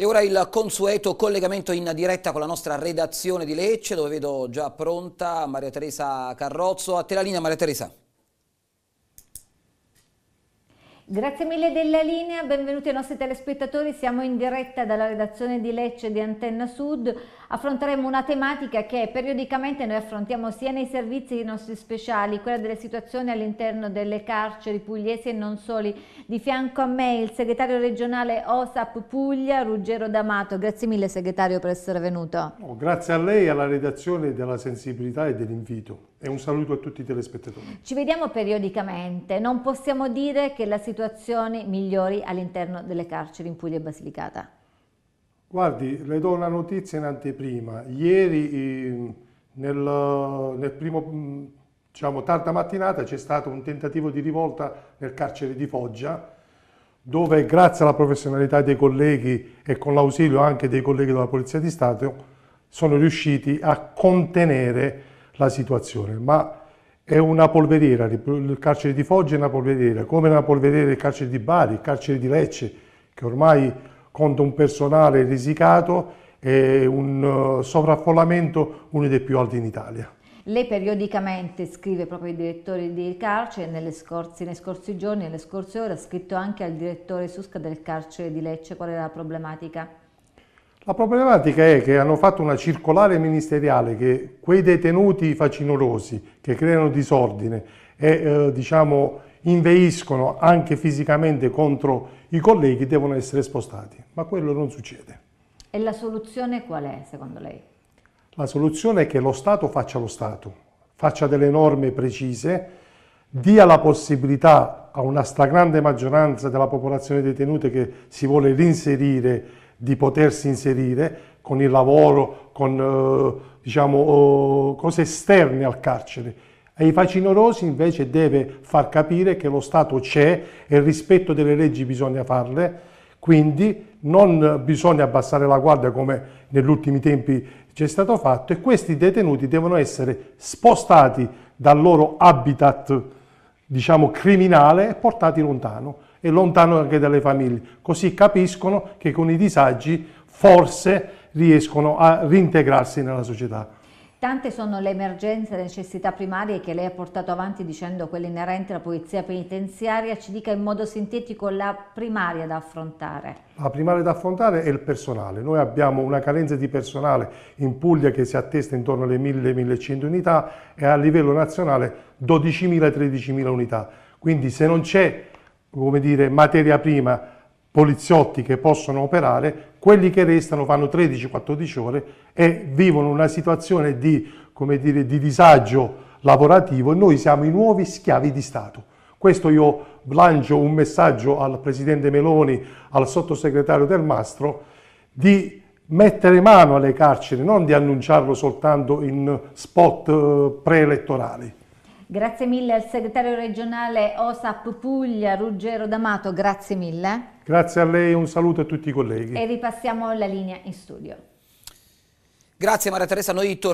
E ora il consueto collegamento in diretta con la nostra redazione di Lecce, dove vedo già pronta Maria Teresa Carrozzo. A te la linea, Maria Teresa. Grazie mille della linea, benvenuti ai nostri telespettatori, siamo in diretta dalla redazione di Lecce di Antenna Sud, affronteremo una tematica che periodicamente noi affrontiamo sia nei servizi dei nostri speciali, quella delle situazioni all'interno delle carceri pugliesi e non soli. Di fianco a me il segretario regionale OSAP Puglia, Ruggero D'Amato, grazie mille segretario per essere venuto. Oh, grazie a lei, e alla redazione della sensibilità e dell'invito e un saluto a tutti i telespettatori. Ci vediamo periodicamente, non possiamo dire che la situazione migliori all'interno delle carceri in Puglia e Basilicata. Guardi, le do una notizia in anteprima. Ieri, ehm, nel, nel primo, mm, diciamo, tarda mattinata, c'è stato un tentativo di rivolta nel carcere di Foggia, dove grazie alla professionalità dei colleghi e con l'ausilio anche dei colleghi della Polizia di Stato, sono riusciti a contenere la situazione, ma è una polveriera, il carcere di Foggia è una polveriera, come è una polveriera il carcere di Bari, il carcere di Lecce, che ormai conta un personale risicato e un eh, sovraffollamento uno dei più alti in Italia. Lei periodicamente scrive proprio ai direttori del carcere, nelle scorse, nei scorsi giorni, nelle scorse ore, ha scritto anche al direttore Susca del carcere di Lecce qual è la problematica. La problematica è che hanno fatto una circolare ministeriale che quei detenuti facinorosi che creano disordine e eh, diciamo inveiscono anche fisicamente contro i colleghi devono essere spostati, ma quello non succede. E la soluzione qual è secondo lei? La soluzione è che lo Stato faccia lo Stato, faccia delle norme precise, dia la possibilità a una stragrande maggioranza della popolazione detenuta che si vuole reinserire di potersi inserire con il lavoro, con eh, diciamo, eh, cose esterne al carcere. Ai facinorosi invece deve far capire che lo Stato c'è e il rispetto delle leggi bisogna farle, quindi non bisogna abbassare la guardia come negli ultimi tempi c'è stato fatto e questi detenuti devono essere spostati dal loro habitat diciamo criminale e portati lontano e lontano anche dalle famiglie, così capiscono che con i disagi forse riescono a reintegrarsi nella società. Tante sono le emergenze e le necessità primarie che lei ha portato avanti dicendo quelle inerenti alla polizia penitenziaria, ci dica in modo sintetico la primaria da affrontare. La primaria da affrontare è il personale, noi abbiamo una carenza di personale in Puglia che si attesta intorno alle 1000-1100 unità e a livello nazionale 12.000-13.000 unità, quindi se non c'è come dire, materia prima, poliziotti che possono operare, quelli che restano fanno 13-14 ore e vivono una situazione di, dire, di disagio lavorativo e noi siamo i nuovi schiavi di Stato. Questo io lancio un messaggio al Presidente Meloni, al Sottosegretario Del Mastro, di mettere mano alle carceri, non di annunciarlo soltanto in spot eh, preelettorali. Grazie mille al segretario regionale OSAP Puglia, Ruggero D'Amato, grazie mille. Grazie a lei, un saluto a tutti i colleghi. E ripassiamo la linea in studio. Grazie Maria Teresa, noi torniamo.